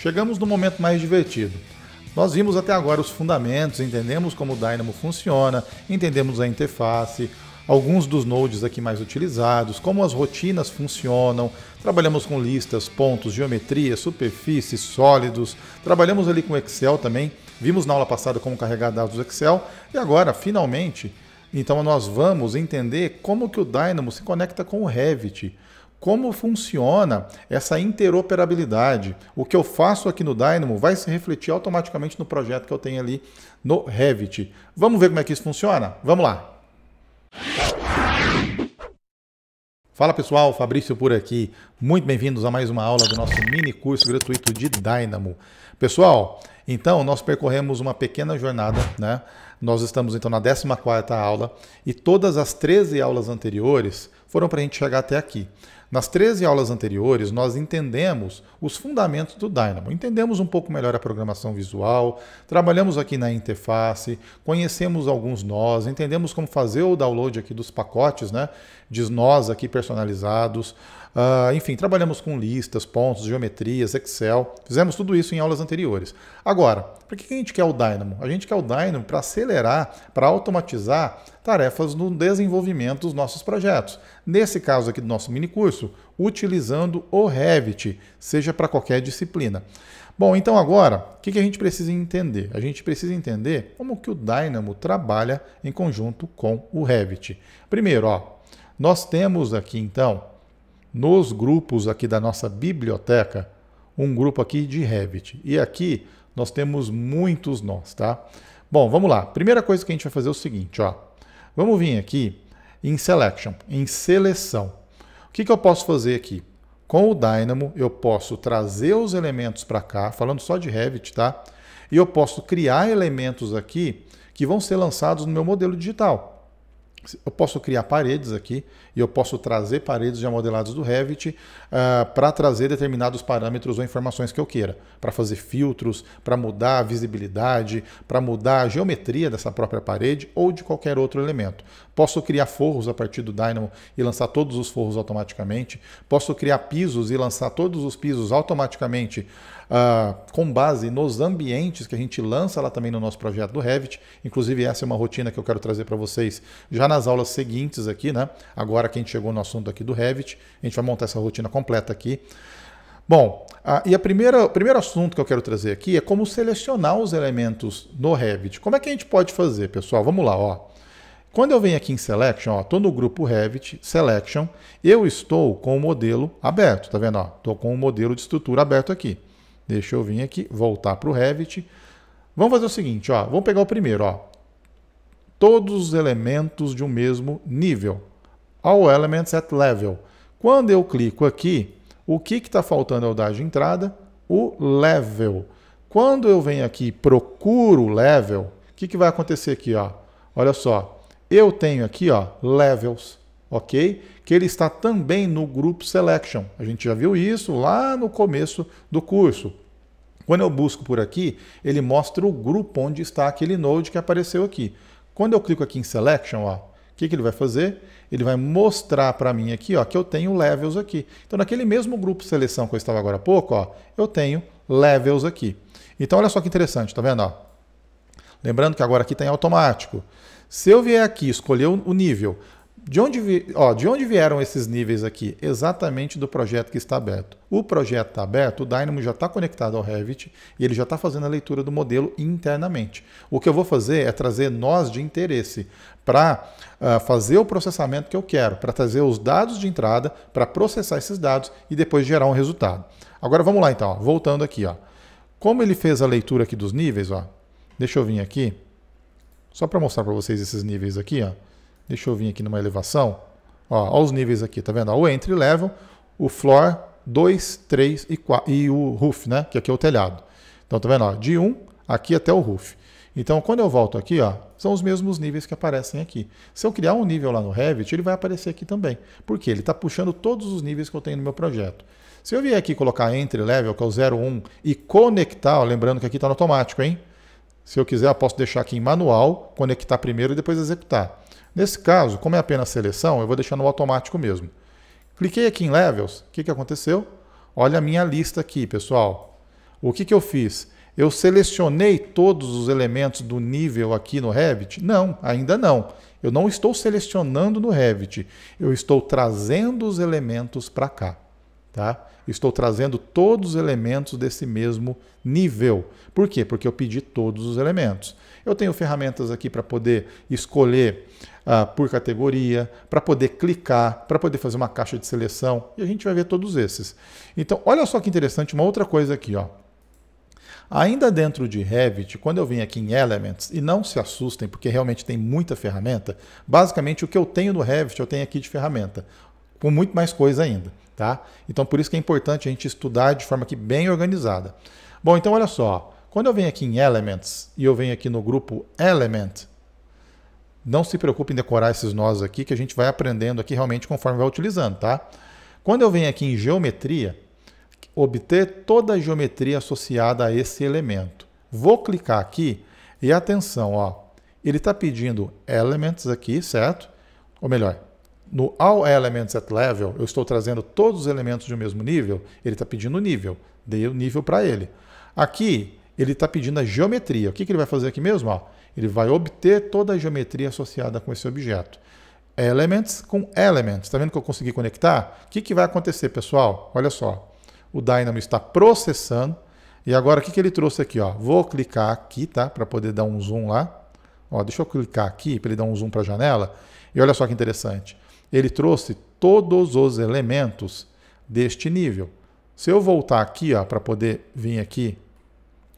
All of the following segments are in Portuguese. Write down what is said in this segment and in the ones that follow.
Chegamos no momento mais divertido. Nós vimos até agora os fundamentos, entendemos como o Dynamo funciona, entendemos a interface, alguns dos nodes aqui mais utilizados, como as rotinas funcionam, trabalhamos com listas, pontos, geometria, superfícies, sólidos, trabalhamos ali com Excel também, vimos na aula passada como carregar dados do Excel e agora, finalmente, então nós vamos entender como que o Dynamo se conecta com o Revit como funciona essa interoperabilidade. O que eu faço aqui no Dynamo vai se refletir automaticamente no projeto que eu tenho ali no Revit. Vamos ver como é que isso funciona? Vamos lá! Fala pessoal, Fabrício por aqui. Muito bem-vindos a mais uma aula do nosso mini curso gratuito de Dynamo. Pessoal, então nós percorremos uma pequena jornada, né? Nós estamos então na 14 aula e todas as 13 aulas anteriores foram para a gente chegar até aqui. Nas 13 aulas anteriores, nós entendemos os fundamentos do Dynamo, entendemos um pouco melhor a programação visual, trabalhamos aqui na interface, conhecemos alguns nós, entendemos como fazer o download aqui dos pacotes, né, de nós aqui personalizados, uh, enfim, trabalhamos com listas, pontos, geometrias, Excel, fizemos tudo isso em aulas anteriores. Agora, por que a gente quer o Dynamo? A gente quer o Dynamo para ser acelerar, para automatizar tarefas no desenvolvimento dos nossos projetos. Nesse caso aqui do nosso mini curso, utilizando o Revit, seja para qualquer disciplina. Bom, então agora, o que, que a gente precisa entender? A gente precisa entender como que o Dynamo trabalha em conjunto com o Revit. Primeiro, ó, nós temos aqui então, nos grupos aqui da nossa biblioteca, um grupo aqui de Revit. E aqui nós temos muitos nós, tá? Bom, vamos lá. Primeira coisa que a gente vai fazer é o seguinte, ó. Vamos vir aqui em Selection, em Seleção. O que, que eu posso fazer aqui? Com o Dynamo, eu posso trazer os elementos para cá, falando só de Revit, tá? E eu posso criar elementos aqui que vão ser lançados no meu modelo digital eu posso criar paredes aqui e eu posso trazer paredes já modeladas do Revit uh, ah, para trazer determinados parâmetros ou informações que eu queira, para fazer filtros, para mudar a visibilidade, para mudar a geometria dessa própria parede ou de qualquer outro elemento. Posso criar forros a partir do Dynamo e lançar todos os forros automaticamente. Posso criar pisos e lançar todos os pisos automaticamente uh, com base nos ambientes que a gente lança lá também no nosso projeto do Revit. Inclusive essa é uma rotina que eu quero trazer para vocês já na nas aulas seguintes aqui, né? Agora que a gente chegou no assunto aqui do Revit, a gente vai montar essa rotina completa aqui. Bom, a, e a primeira, o primeiro assunto que eu quero trazer aqui é como selecionar os elementos no Revit. Como é que a gente pode fazer, pessoal? Vamos lá, ó. Quando eu venho aqui em Selection, estou no grupo Revit, Selection, eu estou com o modelo aberto, tá vendo? Estou com o modelo de estrutura aberto aqui. Deixa eu vir aqui, voltar para o Revit. Vamos fazer o seguinte, ó, vamos pegar o primeiro, ó, todos os elementos de um mesmo nível. All Elements at Level. Quando eu clico aqui, o que está faltando é o dar de entrada? O level. Quando eu venho aqui e procuro level, o que, que vai acontecer aqui? Ó? Olha só, eu tenho aqui ó, levels, ok? Que ele está também no group selection. A gente já viu isso lá no começo do curso. Quando eu busco por aqui, ele mostra o grupo onde está aquele node que apareceu aqui. Quando eu clico aqui em Selection, ó, o que, que ele vai fazer? Ele vai mostrar para mim aqui ó, que eu tenho levels aqui. Então, naquele mesmo grupo de seleção que eu estava agora há pouco, ó, eu tenho levels aqui. Então, olha só que interessante, tá vendo? Ó? Lembrando que agora aqui tem tá automático. Se eu vier aqui escolher o nível, de onde, vi... Ó, de onde vieram esses níveis aqui? Exatamente do projeto que está aberto. O projeto está aberto, o Dynamo já está conectado ao Revit e ele já está fazendo a leitura do modelo internamente. O que eu vou fazer é trazer nós de interesse para uh, ah, fazer o processamento que eu quero, para trazer os dados de entrada, para processar esses dados e depois gerar um resultado. Agora vamos lá então, ó. voltando aqui. Ó. Como ele fez a leitura aqui dos níveis, ó, deixa eu vir aqui, só para mostrar para vocês esses níveis aqui. Ó. Deixa eu vir aqui numa elevação. Ó, ó os níveis aqui, tá vendo? Ó, o entry level, o floor 2, 3 e, 4, e o roof, né? Que aqui é o telhado. Então, tá vendo? Ó, de 1 um, aqui até o roof. Então, quando eu volto aqui, ó, são os mesmos níveis que aparecem aqui. Se eu criar um nível lá no Revit, ele vai aparecer aqui também. porque Ele está puxando todos os níveis que eu tenho no meu projeto. Se eu vier aqui colocar entre level, que é o 01, e conectar, ó, lembrando que aqui está no automático, hein? Se eu quiser, eu posso deixar aqui em manual, conectar primeiro e depois executar. Nesse caso, como é apenas seleção, eu vou deixar no automático mesmo. Cliquei aqui em Levels, o que, que aconteceu? Olha a minha lista aqui, pessoal. O que, que eu fiz? Eu selecionei todos os elementos do nível aqui no Revit? Não, ainda não. Eu não estou selecionando no Revit. Eu estou trazendo os elementos para cá. Tá? Estou trazendo todos os elementos desse mesmo nível. Por quê? Porque eu pedi todos os elementos. Eu tenho ferramentas aqui para poder escolher ah, por categoria, para poder clicar, para poder fazer uma caixa de seleção e a gente vai ver todos esses. Então, olha só que interessante uma outra coisa aqui, ó. Ainda dentro de Revit, quando eu venho aqui em Elements, e não se assustem porque realmente tem muita ferramenta, basicamente o que eu tenho no Revit eu tenho aqui de ferramenta com muito mais coisa ainda, tá? Então por isso que é importante a gente estudar de forma aqui bem organizada. Bom, então olha só, quando eu venho aqui em Elements e eu venho aqui no grupo Element, não se preocupe em decorar esses nós aqui que a gente vai aprendendo aqui realmente conforme vai utilizando, tá? Quando eu venho aqui em geometria, obter toda a geometria associada a esse elemento. Vou clicar aqui e atenção, ó, ele está pedindo elements aqui, certo? Ou melhor, no All Elements at Level, eu estou trazendo todos os elementos de um mesmo nível, ele está pedindo nível, dei o nível para ele. Aqui, ele está pedindo a geometria. O que, que, ele vai fazer aqui mesmo? Ó, ele vai obter toda a geometria associada com esse objeto. Elements com Elements. Está vendo que eu consegui conectar? O que, que vai acontecer, pessoal? Olha só. O Dynamo está processando. E agora, o que, que ele trouxe aqui? Ó? Vou clicar aqui, tá? Para poder dar um zoom lá. Ó, deixa eu clicar aqui para ele dar um zoom para a janela. E olha só que interessante. Ele trouxe todos os elementos deste nível. Se eu voltar aqui para poder vir aqui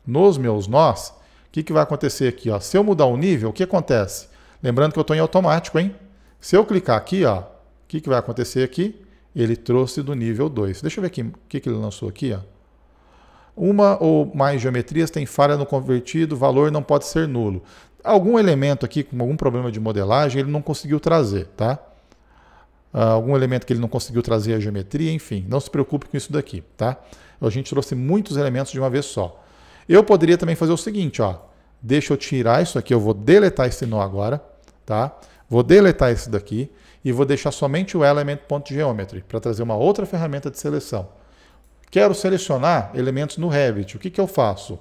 nos meus nós, o que, que vai acontecer aqui? Ó? Se eu mudar o nível, o que acontece? Lembrando que eu estou em automático, hein? Se eu clicar aqui, ó, o que, que vai acontecer aqui? Ele trouxe do nível 2. Deixa eu ver aqui o que, que ele lançou aqui. Ó. Uma ou mais geometrias tem falha no convertido, valor não pode ser nulo. Algum elemento aqui com algum problema de modelagem ele não conseguiu trazer, tá? Ah, algum elemento que ele não conseguiu trazer a geometria, enfim, não se preocupe com isso daqui, tá? A gente trouxe muitos elementos de uma vez só. Eu poderia também fazer o seguinte, ó, deixa eu tirar isso aqui, eu vou deletar esse nó agora, tá? Vou deletar esse daqui e vou deixar somente o element.geometry para trazer uma outra ferramenta de seleção. Quero selecionar elementos no Revit, o que, que eu faço?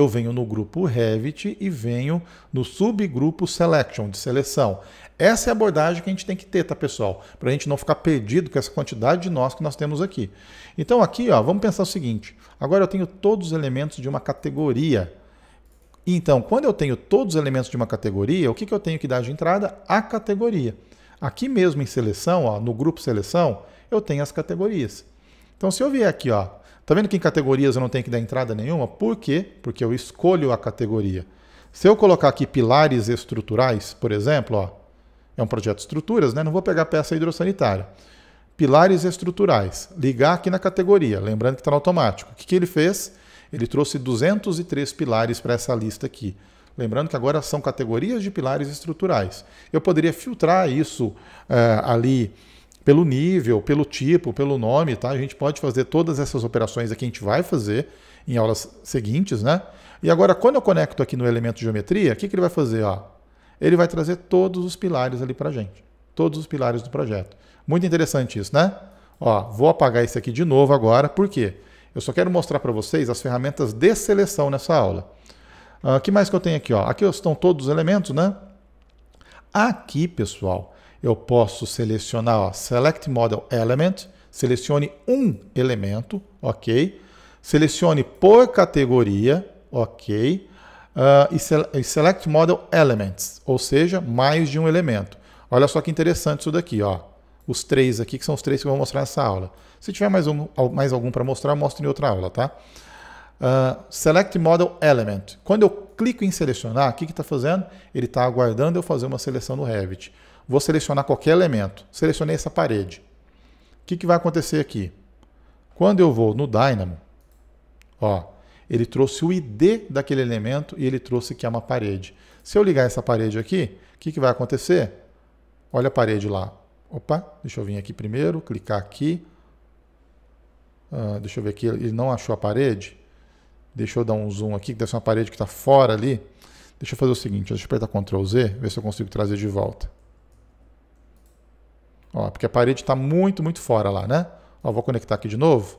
eu venho no grupo Revit e venho no subgrupo Selection, de seleção. Essa é a abordagem que a gente tem que ter, tá, pessoal? Para a gente não ficar perdido com essa quantidade de nós que nós temos aqui. Então, aqui, ó, vamos pensar o seguinte. Agora eu tenho todos os elementos de uma categoria. Então, quando eu tenho todos os elementos de uma categoria, o que, que eu tenho que dar de entrada? A categoria. Aqui mesmo em seleção, ó, no grupo seleção, eu tenho as categorias. Então, se eu vier aqui ó, Tá vendo que em categorias eu não tenho que dar entrada nenhuma? Por quê? Porque eu escolho a categoria. Se eu colocar aqui pilares estruturais, por exemplo, ó, é um projeto de estruturas, né? Não vou pegar peça hidrossanitária. Pilares estruturais, ligar aqui na categoria, lembrando que está no automático. O que, que ele fez? Ele trouxe 203 pilares para essa lista aqui. Lembrando que agora são categorias de pilares estruturais. Eu poderia filtrar isso uh, ali pelo nível, pelo tipo, pelo nome, tá? A gente pode fazer todas essas operações aqui, a gente vai fazer em aulas seguintes, né? E agora, quando eu conecto aqui no elemento geometria, o que, que ele vai fazer? Ó? Ele vai trazer todos os pilares ali para gente. Todos os pilares do projeto. Muito interessante isso, né? Ó, vou apagar isso aqui de novo agora, por quê? Eu só quero mostrar para vocês as ferramentas de seleção nessa aula. O uh, ah, que mais que eu tenho aqui? Ó? Aqui estão todos os elementos, né? Aqui, pessoal, eu posso selecionar ó, Select Model Element, selecione um elemento, ok? Selecione por categoria, ok? Uh, e, sele e Select Model Elements, ou seja, mais de um elemento. Olha só que interessante isso daqui, ó. Os três aqui, que são os três que eu vou mostrar nessa aula. Se tiver mais, um, mais algum para mostrar, eu mostro em outra aula, tá? Uh, select Model Element. Quando eu clico em selecionar, o que está fazendo? Ele está aguardando eu fazer uma seleção no Revit. Vou selecionar qualquer elemento. Selecionei essa parede. O que, que vai acontecer aqui? Quando eu vou no Dynamo, ó, ele trouxe o ID daquele elemento e ele trouxe que é uma parede. Se eu ligar essa parede aqui, o que, que vai acontecer? Olha a parede lá. Opa, deixa eu vir aqui primeiro, clicar aqui. Uh, deixa eu ver aqui, ele não achou a parede. Deixa eu dar um zoom aqui, que deve ser uma parede que está fora ali. Deixa eu fazer o seguinte, deixa eu apertar Ctrl Z, ver se eu consigo trazer de volta. Ó, porque a parede está muito, muito fora lá, né? Ó, vou conectar aqui de novo.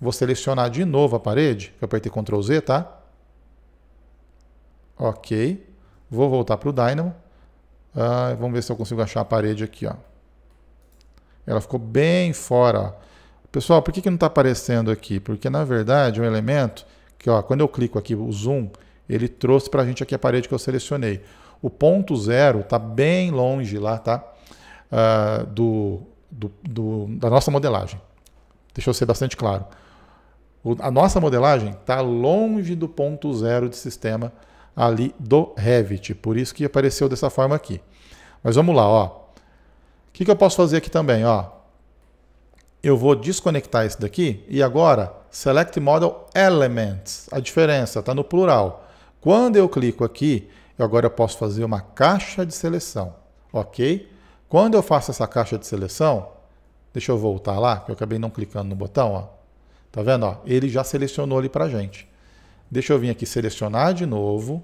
Vou selecionar de novo a parede. Eu apertei Ctrl Z, tá? Ok. Vou voltar para o Dynamo. Ah, vamos ver se eu consigo achar a parede aqui, ó. Ela ficou bem fora, ó. Pessoal, por que, que não está aparecendo aqui? Porque, na verdade, um elemento que, ó, quando eu clico aqui, o zoom, ele trouxe para a gente aqui a parede que eu selecionei. O ponto zero está bem longe lá, tá? uh, do, do, do, da nossa modelagem. Deixa eu ser bastante claro. O, a nossa modelagem está longe do ponto zero de sistema ali do Revit, por isso que apareceu dessa forma aqui. Mas vamos lá, ó. O que, que eu posso fazer aqui também, ó? Eu vou desconectar esse daqui e agora Select Model Elements. A diferença está no plural. Quando eu clico aqui, eu agora posso fazer uma caixa de seleção, ok? Quando eu faço essa caixa de seleção, deixa eu voltar lá, que eu acabei não clicando no botão, ó. Tá vendo? Ó, ele já selecionou ali para gente. Deixa eu vir aqui selecionar de novo.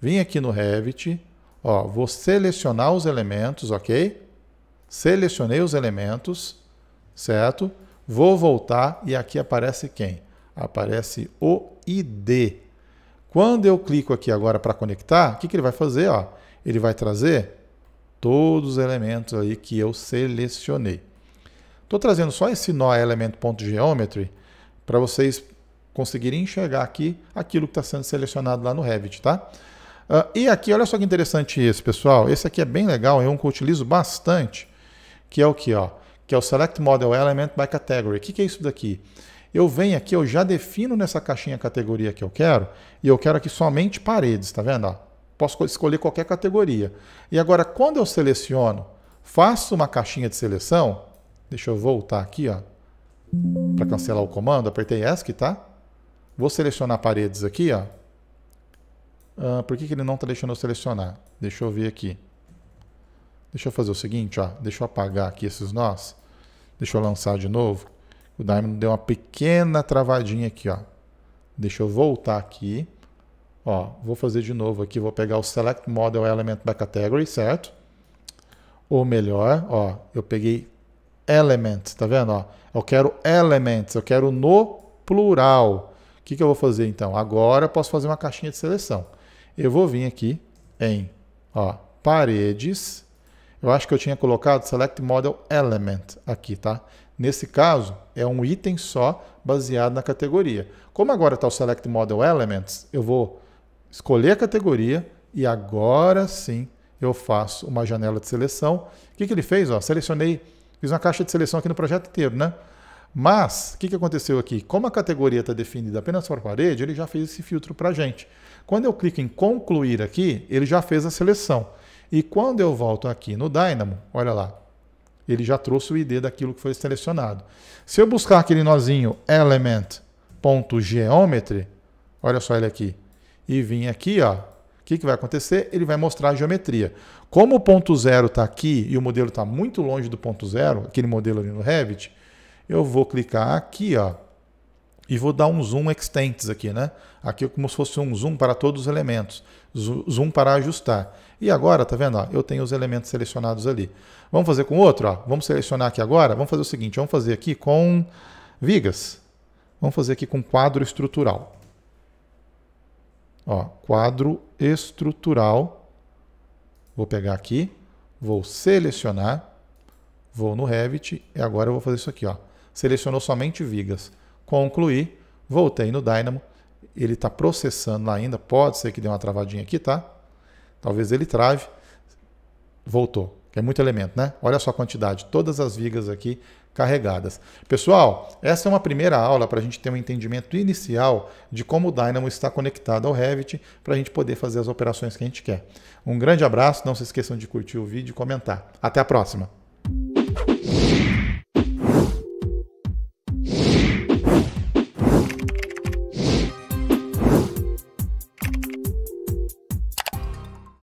Vim aqui no Revit. Ó, vou selecionar os elementos, ok? Selecionei os elementos, certo? Vou voltar e aqui aparece quem? Aparece o ID. Quando eu clico aqui agora para conectar, o que, que ele vai fazer? Ó? Ele vai trazer todos os elementos aí que eu selecionei. Estou trazendo só esse nó element.geometry para vocês conseguirem enxergar aqui aquilo que está sendo selecionado lá no Revit, tá? Uh, e aqui, olha só que interessante esse, pessoal. Esse aqui é bem legal, é um que eu utilizo bastante, que é o que, ó, que é o Select Model Element by Category. O que, que é isso daqui? Eu venho aqui, eu já defino nessa caixinha categoria que eu quero, e eu quero aqui somente paredes, tá vendo? Ó, Posso escolher qualquer categoria. E agora, quando eu seleciono, faço uma caixinha de seleção. Deixa eu voltar aqui, ó. Para cancelar o comando, apertei ESC, tá? Vou selecionar paredes aqui, ó. Ah, por que, que ele não está deixando eu selecionar? Deixa eu ver aqui. Deixa eu fazer o seguinte, ó. Deixa eu apagar aqui esses nós. Deixa eu lançar de novo. O Diamond deu uma pequena travadinha aqui, ó. Deixa eu voltar aqui. Ó, vou fazer de novo aqui, vou pegar o Select Model Element by Category, certo? Ou melhor, ó, eu peguei Element, tá vendo? Ó, eu quero Elements, eu quero no plural. O que, que eu vou fazer então? Agora eu posso fazer uma caixinha de seleção. Eu vou vir aqui em ó, paredes. Eu acho que eu tinha colocado Select Model Element aqui, tá? Nesse caso, é um item só baseado na categoria. Como agora está o Select Model Elements, eu vou escolher a categoria e agora sim eu faço uma janela de seleção. O que, que ele fez? Ó, selecionei, fiz uma caixa de seleção aqui no projeto inteiro, né? Mas, o que, que aconteceu aqui? Como a categoria está definida apenas por parede, ele já fez esse filtro para a gente. Quando eu clico em concluir aqui, ele já fez a seleção. E quando eu volto aqui no Dynamo, olha lá, ele já trouxe o ID daquilo que foi selecionado. Se eu buscar aquele nozinho element.geometry, olha só ele aqui, e vim aqui, ó, o que, que vai acontecer? Ele vai mostrar a geometria. Como o ponto zero está aqui e o modelo está muito longe do ponto zero, aquele modelo ali no Revit, eu vou clicar aqui, ó, e vou dar um zoom extents aqui, né? Aqui é como se fosse um zoom para todos os elementos, zoom para ajustar. E agora, tá vendo? Ó, eu tenho os elementos selecionados ali. Vamos fazer com outro, ó. Vamos selecionar aqui agora. Vamos fazer o seguinte, vamos fazer aqui com vigas. Vamos fazer aqui com quadro estrutural. Ó, quadro estrutural. Vou pegar aqui, vou selecionar, vou no Revit e agora eu vou fazer isso aqui. Ó. Selecionou somente vigas. Concluir, voltei no Dynamo. Ele está processando lá ainda, pode ser que dê uma travadinha aqui, tá? Talvez ele trave. Voltou. É muito elemento, né? Olha só a quantidade, todas as vigas aqui carregadas. Pessoal, essa é uma primeira aula para a gente ter um entendimento inicial de como o Dynamo está conectado ao Revit para a gente poder fazer as operações que a gente quer. Um grande abraço, não se esqueçam de curtir o vídeo e comentar. Até a próxima!